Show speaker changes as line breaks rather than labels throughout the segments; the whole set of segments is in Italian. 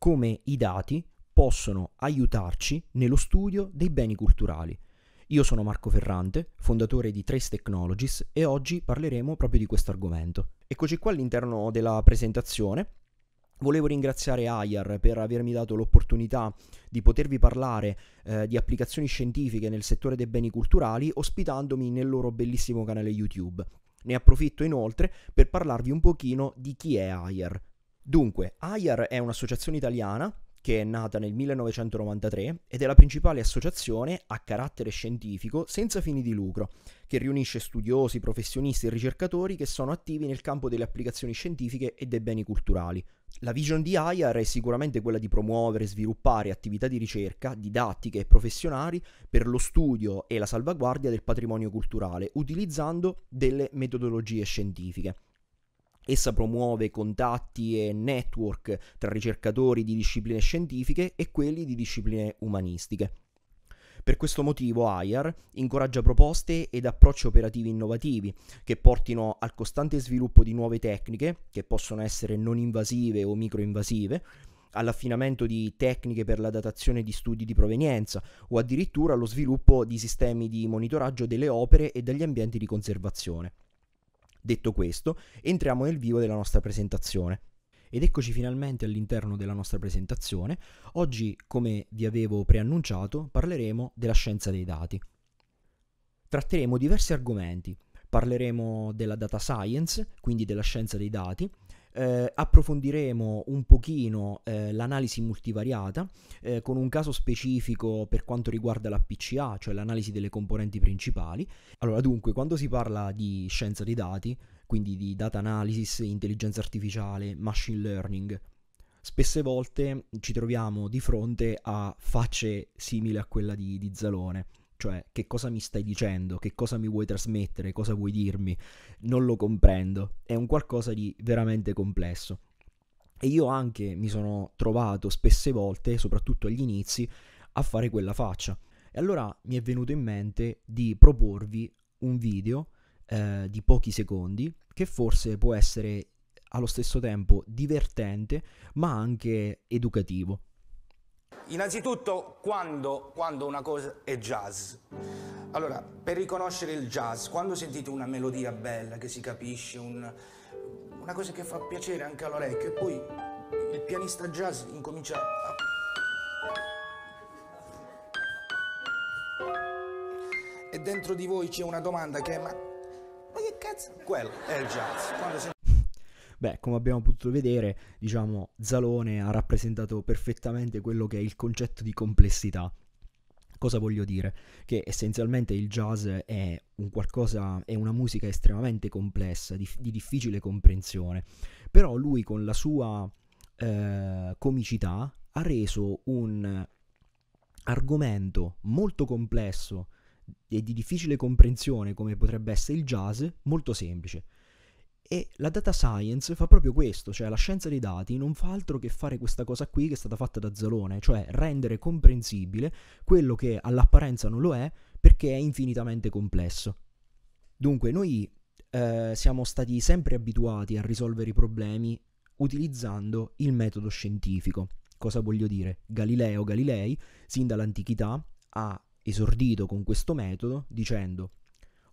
come i dati possono aiutarci nello studio dei beni culturali. Io sono Marco Ferrante, fondatore di Trace Technologies e oggi parleremo proprio di questo argomento. Eccoci qua all'interno della presentazione. Volevo ringraziare AIAR per avermi dato l'opportunità di potervi parlare eh, di applicazioni scientifiche nel settore dei beni culturali ospitandomi nel loro bellissimo canale YouTube. Ne approfitto inoltre per parlarvi un pochino di chi è AIR. Dunque, AIAR è un'associazione italiana che è nata nel 1993 ed è la principale associazione a carattere scientifico senza fini di lucro, che riunisce studiosi, professionisti e ricercatori che sono attivi nel campo delle applicazioni scientifiche e dei beni culturali. La vision di IAR è sicuramente quella di promuovere e sviluppare attività di ricerca, didattiche e professionali per lo studio e la salvaguardia del patrimonio culturale, utilizzando delle metodologie scientifiche. Essa promuove contatti e network tra ricercatori di discipline scientifiche e quelli di discipline umanistiche. Per questo motivo AIAR incoraggia proposte ed approcci operativi innovativi che portino al costante sviluppo di nuove tecniche, che possono essere non invasive o microinvasive, all'affinamento di tecniche per la datazione di studi di provenienza o addirittura allo sviluppo di sistemi di monitoraggio delle opere e degli ambienti di conservazione. Detto questo, entriamo nel vivo della nostra presentazione. Ed eccoci finalmente all'interno della nostra presentazione. Oggi, come vi avevo preannunciato, parleremo della scienza dei dati. Tratteremo diversi argomenti. Parleremo della data science, quindi della scienza dei dati, eh, approfondiremo un pochino eh, l'analisi multivariata eh, con un caso specifico per quanto riguarda la PCA, cioè l'analisi delle componenti principali. Allora, dunque, quando si parla di scienza dei dati, quindi di data analysis, intelligenza artificiale, machine learning, spesse volte ci troviamo di fronte a facce simili a quella di, di Zalone cioè, che cosa mi stai dicendo? Che cosa mi vuoi trasmettere? Cosa vuoi dirmi? Non lo comprendo. È un qualcosa di veramente complesso. E io anche mi sono trovato spesse volte, soprattutto agli inizi, a fare quella faccia. E allora mi è venuto in mente di proporvi un video eh, di pochi secondi che forse può essere allo stesso tempo divertente ma anche educativo. Innanzitutto, quando, quando, una cosa è jazz? Allora, per riconoscere il jazz, quando sentite una melodia bella che si capisce, un, una cosa che fa piacere anche all'orecchio, e poi il pianista jazz incomincia a... E dentro di voi c'è una domanda che è ma, ma che cazzo? Quello è il jazz. Quando sentite Beh, come abbiamo potuto vedere, diciamo, Zalone ha rappresentato perfettamente quello che è il concetto di complessità. Cosa voglio dire? Che essenzialmente il jazz è, un qualcosa, è una musica estremamente complessa, di, di, difficile comprensione, però lui con la sua eh, comicità ha reso un argomento molto complesso e di difficile comprensione come potrebbe essere il jazz molto semplice. E la data science fa proprio questo, cioè la scienza dei dati non fa altro che fare questa cosa qui che è stata fatta da Zalone, cioè rendere comprensibile quello che all'apparenza non lo è perché è infinitamente complesso. Dunque noi eh, siamo stati sempre abituati a risolvere i problemi utilizzando il metodo scientifico. Cosa voglio dire? Galileo Galilei, sin dall'antichità, ha esordito con questo metodo dicendo,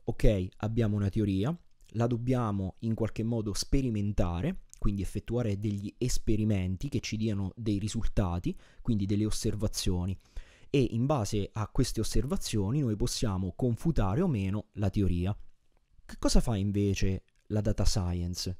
ok, abbiamo una teoria, la dobbiamo in qualche modo sperimentare, quindi effettuare degli esperimenti che ci diano dei risultati, quindi delle osservazioni. E in base a queste osservazioni noi possiamo confutare o meno la teoria. Che cosa fa invece la data science?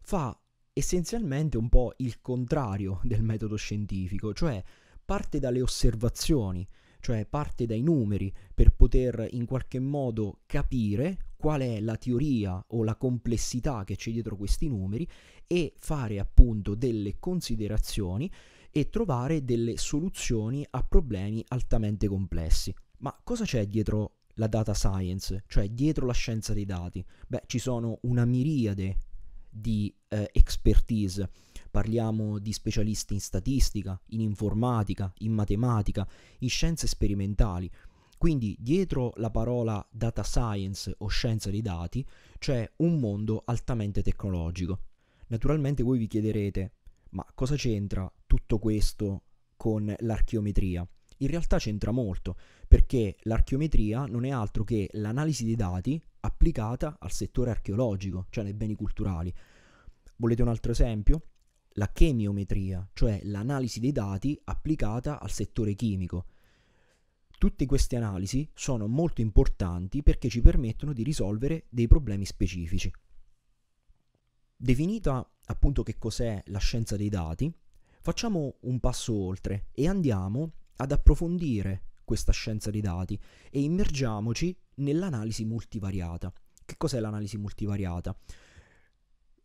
Fa essenzialmente un po' il contrario del metodo scientifico, cioè parte dalle osservazioni, cioè parte dai numeri per poter in qualche modo capire qual è la teoria o la complessità che c'è dietro questi numeri e fare appunto delle considerazioni e trovare delle soluzioni a problemi altamente complessi. Ma cosa c'è dietro la data science, cioè dietro la scienza dei dati? Beh, ci sono una miriade di eh, expertise. Parliamo di specialisti in statistica, in informatica, in matematica, in scienze sperimentali. Quindi dietro la parola data science o scienza dei dati c'è un mondo altamente tecnologico. Naturalmente voi vi chiederete, ma cosa c'entra tutto questo con l'archeometria? In realtà c'entra molto, perché l'archeometria non è altro che l'analisi dei dati applicata al settore archeologico, cioè nei beni culturali. Volete un altro esempio? La chemiometria, cioè l'analisi dei dati applicata al settore chimico. Tutte queste analisi sono molto importanti perché ci permettono di risolvere dei problemi specifici. Definita appunto che cos'è la scienza dei dati, facciamo un passo oltre e andiamo ad approfondire questa scienza dei dati e immergiamoci nell'analisi multivariata. Che cos'è l'analisi multivariata?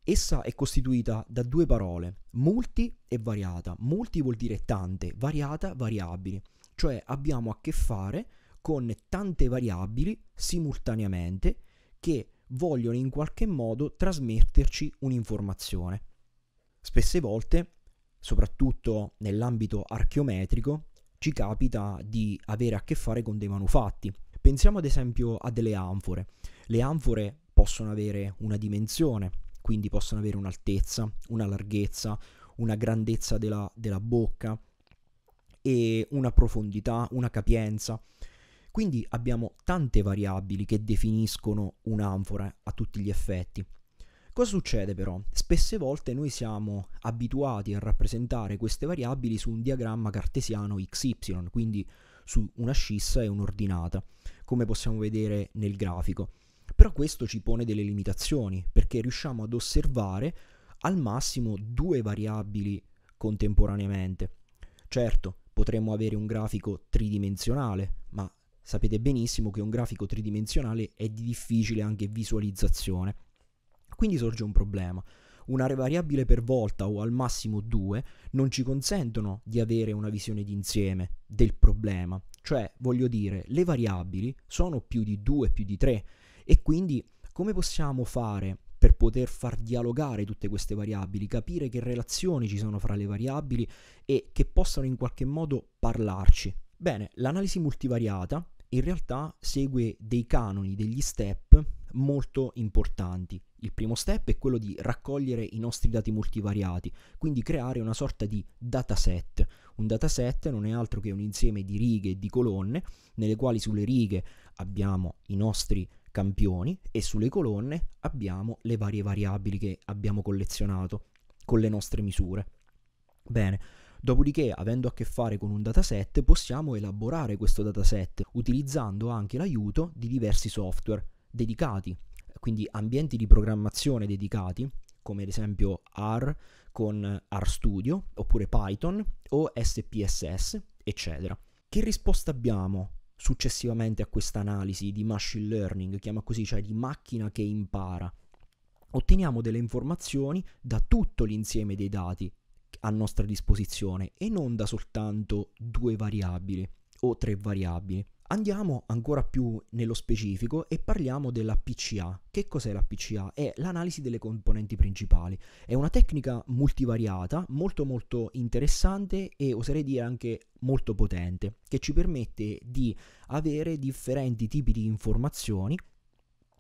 Essa è costituita da due parole, multi e variata. Multi vuol dire tante, variata variabili cioè abbiamo a che fare con tante variabili simultaneamente che vogliono in qualche modo trasmetterci un'informazione. Spesse volte, soprattutto nell'ambito archeometrico, ci capita di avere a che fare con dei manufatti. Pensiamo ad esempio a delle anfore. Le anfore possono avere una dimensione, quindi possono avere un'altezza, una larghezza, una grandezza della, della bocca, e una profondità, una capienza. Quindi abbiamo tante variabili che definiscono un'anfora a tutti gli effetti. Cosa succede però? Spesse volte noi siamo abituati a rappresentare queste variabili su un diagramma cartesiano XY, quindi su una scissa e un'ordinata, come possiamo vedere nel grafico. Però questo ci pone delle limitazioni, perché riusciamo ad osservare al massimo due variabili contemporaneamente. Certo, potremmo avere un grafico tridimensionale, ma sapete benissimo che un grafico tridimensionale è di difficile anche visualizzazione. Quindi sorge un problema. Una variabile per volta o al massimo due non ci consentono di avere una visione d'insieme del problema. Cioè, voglio dire, le variabili sono più di due, più di tre e quindi come possiamo fare per poter far dialogare tutte queste variabili, capire che relazioni ci sono fra le variabili e che possano in qualche modo parlarci. Bene, l'analisi multivariata in realtà segue dei canoni, degli step molto importanti. Il primo step è quello di raccogliere i nostri dati multivariati, quindi creare una sorta di dataset. Un dataset non è altro che un insieme di righe e di colonne, nelle quali sulle righe abbiamo i nostri dati campioni e sulle colonne abbiamo le varie variabili che abbiamo collezionato con le nostre misure. Bene, dopodiché avendo a che fare con un dataset possiamo elaborare questo dataset utilizzando anche l'aiuto di diversi software dedicati, quindi ambienti di programmazione dedicati come ad esempio R con RStudio oppure Python o SPSS eccetera. Che risposta abbiamo successivamente a questa analisi di machine learning, chiama così, cioè di macchina che impara. Otteniamo delle informazioni da tutto l'insieme dei dati a nostra disposizione e non da soltanto due variabili o tre variabili. Andiamo ancora più nello specifico e parliamo della PCA. Che cos'è la PCA? È l'analisi delle componenti principali. È una tecnica multivariata, molto molto interessante e oserei dire anche molto potente, che ci permette di avere differenti tipi di informazioni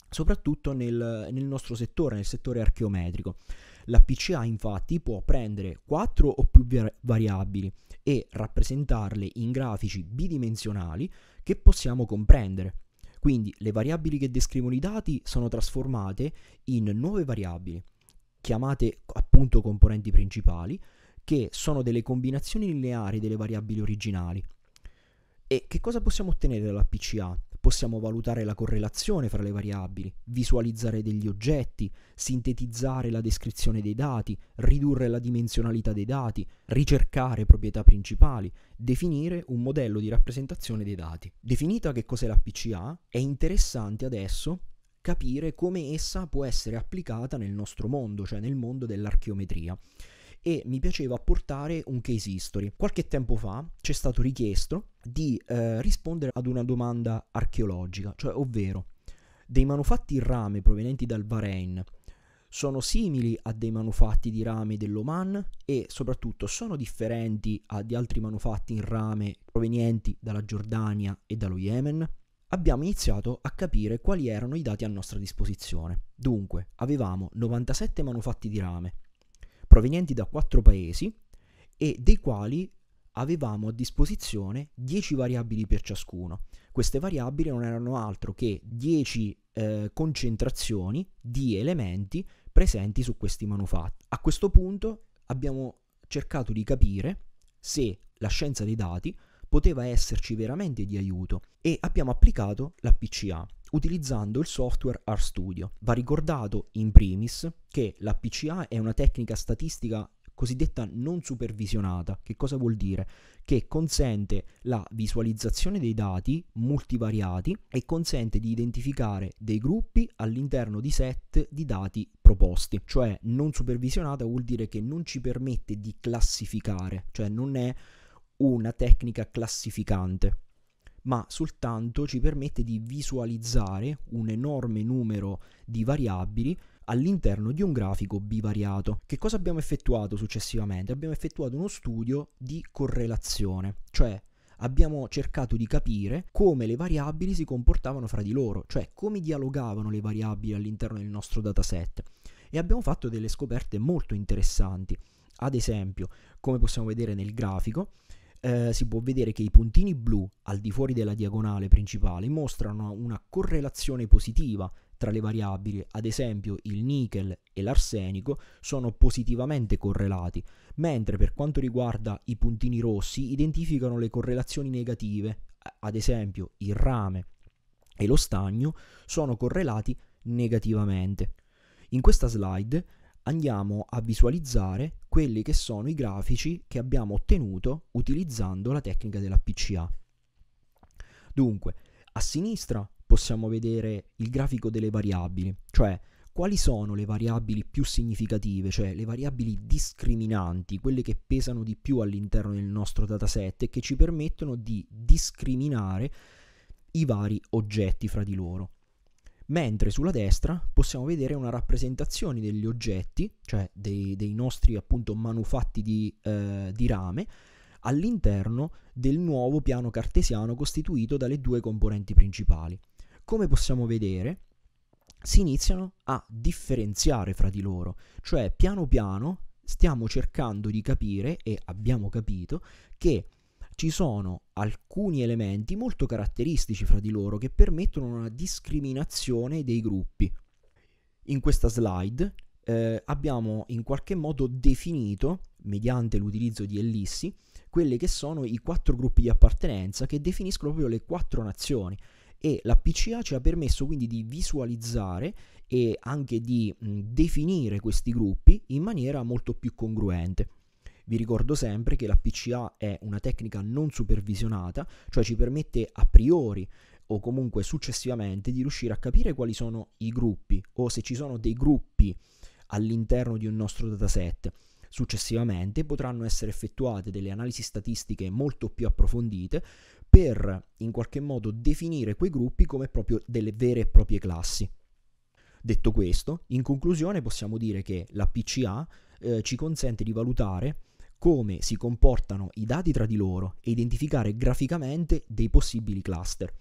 soprattutto nel, nel nostro settore, nel settore archeometrico. La PCA infatti può prendere quattro o più variabili e rappresentarle in grafici bidimensionali che possiamo comprendere. Quindi le variabili che descrivono i dati sono trasformate in nuove variabili, chiamate appunto componenti principali, che sono delle combinazioni lineari delle variabili originali. E che cosa possiamo ottenere dalla PCA? possiamo valutare la correlazione fra le variabili, visualizzare degli oggetti, sintetizzare la descrizione dei dati, ridurre la dimensionalità dei dati, ricercare proprietà principali, definire un modello di rappresentazione dei dati. Definita che cos'è la PCA, è interessante adesso capire come essa può essere applicata nel nostro mondo, cioè nel mondo dell'archeometria e mi piaceva portare un case history. Qualche tempo fa ci è stato richiesto di eh, rispondere ad una domanda archeologica, cioè ovvero dei manufatti in rame provenienti dal Bahrain sono simili a dei manufatti di rame dell'Oman e soprattutto sono differenti ad altri manufatti in rame provenienti dalla Giordania e dallo Yemen? Abbiamo iniziato a capire quali erano i dati a nostra disposizione. Dunque, avevamo 97 manufatti di rame, provenienti da quattro paesi e dei quali avevamo a disposizione 10 variabili per ciascuno. Queste variabili non erano altro che 10 eh, concentrazioni di elementi presenti su questi manufatti. A questo punto abbiamo cercato di capire se la scienza dei dati poteva esserci veramente di aiuto e abbiamo applicato la PCA utilizzando il software RStudio. Va ricordato in primis che la PCA è una tecnica statistica cosiddetta non supervisionata. Che cosa vuol dire? Che consente la visualizzazione dei dati multivariati e consente di identificare dei gruppi all'interno di set di dati proposti. Cioè non supervisionata vuol dire che non ci permette di classificare, cioè non è una tecnica classificante, ma soltanto ci permette di visualizzare un enorme numero di variabili all'interno di un grafico bivariato. Che cosa abbiamo effettuato successivamente? Abbiamo effettuato uno studio di correlazione, cioè abbiamo cercato di capire come le variabili si comportavano fra di loro, cioè come dialogavano le variabili all'interno del nostro dataset. E abbiamo fatto delle scoperte molto interessanti. Ad esempio, come possiamo vedere nel grafico, eh, si può vedere che i puntini blu al di fuori della diagonale principale mostrano una correlazione positiva tra le variabili, ad esempio il nichel e l'arsenico sono positivamente correlati, mentre per quanto riguarda i puntini rossi identificano le correlazioni negative, ad esempio il rame e lo stagno sono correlati negativamente. In questa slide andiamo a visualizzare quelli che sono i grafici che abbiamo ottenuto utilizzando la tecnica della PCA. Dunque, a sinistra possiamo vedere il grafico delle variabili, cioè quali sono le variabili più significative, cioè le variabili discriminanti, quelle che pesano di più all'interno del nostro dataset e che ci permettono di discriminare i vari oggetti fra di loro mentre sulla destra possiamo vedere una rappresentazione degli oggetti, cioè dei, dei nostri appunto manufatti di, eh, di rame, all'interno del nuovo piano cartesiano costituito dalle due componenti principali. Come possiamo vedere, si iniziano a differenziare fra di loro, cioè piano piano stiamo cercando di capire e abbiamo capito che ci sono alcuni elementi molto caratteristici fra di loro che permettono una discriminazione dei gruppi. In questa slide eh, abbiamo in qualche modo definito, mediante l'utilizzo di ellissi, quelli che sono i quattro gruppi di appartenenza che definiscono proprio le quattro nazioni e la PCA ci ha permesso quindi di visualizzare e anche di mh, definire questi gruppi in maniera molto più congruente. Vi ricordo sempre che la PCA è una tecnica non supervisionata, cioè ci permette a priori o comunque successivamente di riuscire a capire quali sono i gruppi o se ci sono dei gruppi all'interno di un nostro dataset. Successivamente potranno essere effettuate delle analisi statistiche molto più approfondite per in qualche modo definire quei gruppi come proprio delle vere e proprie classi. Detto questo, in conclusione possiamo dire che la PCA eh, ci consente di valutare come si comportano i dati tra di loro e identificare graficamente dei possibili cluster.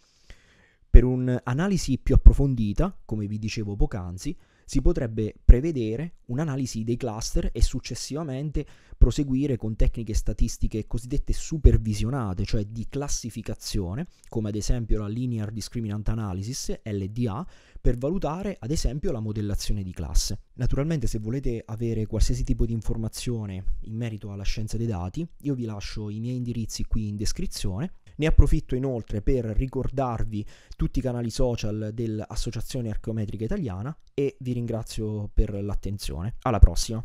Per un'analisi più approfondita, come vi dicevo poc'anzi, si potrebbe prevedere un'analisi dei cluster e successivamente proseguire con tecniche statistiche cosiddette supervisionate, cioè di classificazione, come ad esempio la Linear Discriminant Analysis, LDA, per valutare ad esempio la modellazione di classe. Naturalmente se volete avere qualsiasi tipo di informazione in merito alla scienza dei dati, io vi lascio i miei indirizzi qui in descrizione ne approfitto inoltre per ricordarvi tutti i canali social dell'Associazione Archeometrica Italiana e vi ringrazio per l'attenzione. Alla prossima!